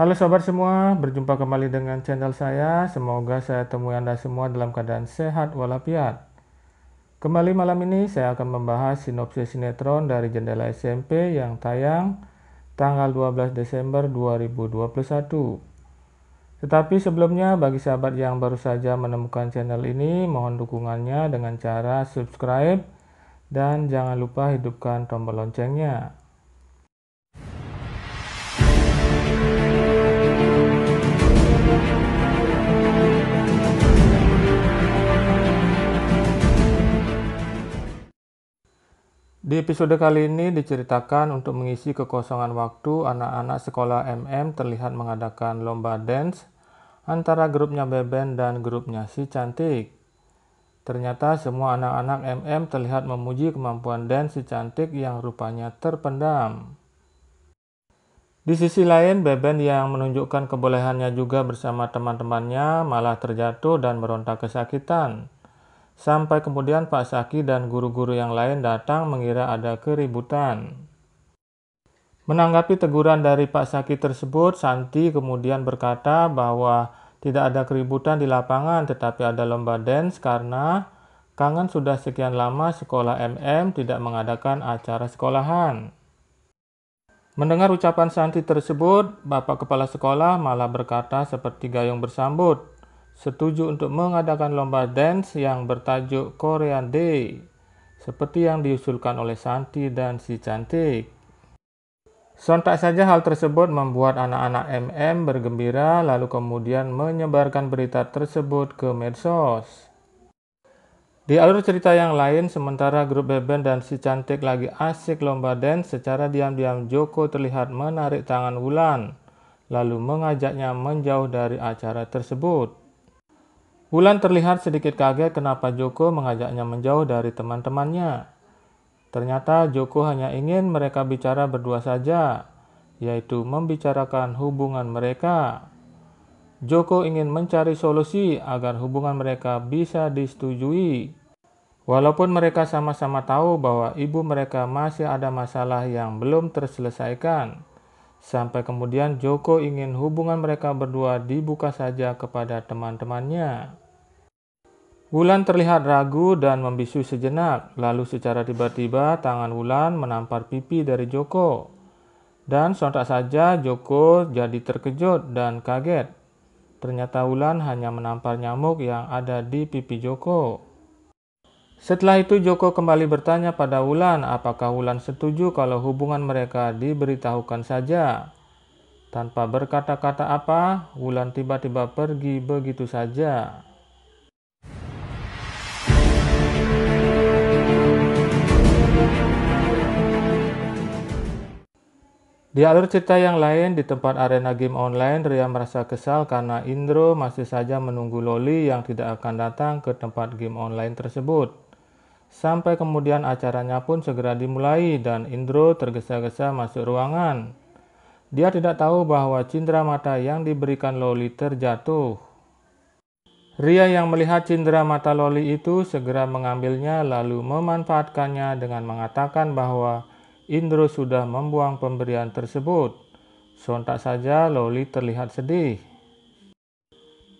Halo sobat semua, berjumpa kembali dengan channel saya. Semoga saya temui Anda semua dalam keadaan sehat walafiat. Kembali malam ini saya akan membahas sinopsis sinetron dari Jendela SMP yang tayang tanggal 12 Desember 2021. Tetapi sebelumnya bagi sahabat yang baru saja menemukan channel ini, mohon dukungannya dengan cara subscribe dan jangan lupa hidupkan tombol loncengnya. Di episode kali ini diceritakan untuk mengisi kekosongan waktu, anak-anak sekolah MM terlihat mengadakan lomba dance antara grupnya Beben dan grupnya si cantik. Ternyata semua anak-anak MM terlihat memuji kemampuan dance si cantik yang rupanya terpendam. Di sisi lain, Beben yang menunjukkan kebolehannya juga bersama teman-temannya malah terjatuh dan berontak kesakitan. Sampai kemudian Pak Saki dan guru-guru yang lain datang mengira ada keributan. Menanggapi teguran dari Pak Saki tersebut, Santi kemudian berkata bahwa tidak ada keributan di lapangan tetapi ada lomba dance karena kangen sudah sekian lama sekolah MM tidak mengadakan acara sekolahan. Mendengar ucapan Santi tersebut, Bapak Kepala Sekolah malah berkata seperti gayung bersambut, setuju untuk mengadakan lomba dance yang bertajuk Korean Day, seperti yang diusulkan oleh Santi dan si cantik. Sontak saja hal tersebut membuat anak-anak MM bergembira lalu kemudian menyebarkan berita tersebut ke medsos. Di alur cerita yang lain, sementara grup Beben dan si cantik lagi asik lomba dance, secara diam-diam Joko terlihat menarik tangan Wulan, lalu mengajaknya menjauh dari acara tersebut. Wulan terlihat sedikit kaget kenapa Joko mengajaknya menjauh dari teman-temannya. Ternyata Joko hanya ingin mereka bicara berdua saja, yaitu membicarakan hubungan mereka. Joko ingin mencari solusi agar hubungan mereka bisa disetujui. Walaupun mereka sama-sama tahu bahwa ibu mereka masih ada masalah yang belum terselesaikan. Sampai kemudian Joko ingin hubungan mereka berdua dibuka saja kepada teman-temannya. Wulan terlihat ragu dan membisu sejenak, lalu secara tiba-tiba tangan Wulan menampar pipi dari Joko. Dan sontak saja Joko jadi terkejut dan kaget. Ternyata Wulan hanya menampar nyamuk yang ada di pipi Joko. Setelah itu Joko kembali bertanya pada Wulan apakah Wulan setuju kalau hubungan mereka diberitahukan saja. Tanpa berkata-kata apa, Wulan tiba-tiba pergi begitu saja. Di alur cerita yang lain, di tempat arena game online, Ria merasa kesal karena Indro masih saja menunggu Loli yang tidak akan datang ke tempat game online tersebut. Sampai kemudian acaranya pun segera dimulai dan Indro tergesa-gesa masuk ruangan. Dia tidak tahu bahwa cindera mata yang diberikan Loli terjatuh. Ria yang melihat cindera mata Loli itu segera mengambilnya lalu memanfaatkannya dengan mengatakan bahwa Indro sudah membuang pemberian tersebut. Sontak saja Loli terlihat sedih.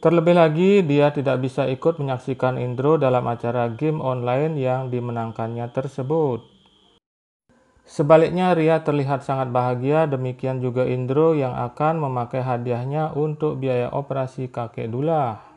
Terlebih lagi, dia tidak bisa ikut menyaksikan Indro dalam acara game online yang dimenangkannya tersebut. Sebaliknya, Ria terlihat sangat bahagia, demikian juga Indro yang akan memakai hadiahnya untuk biaya operasi kakek Dulah.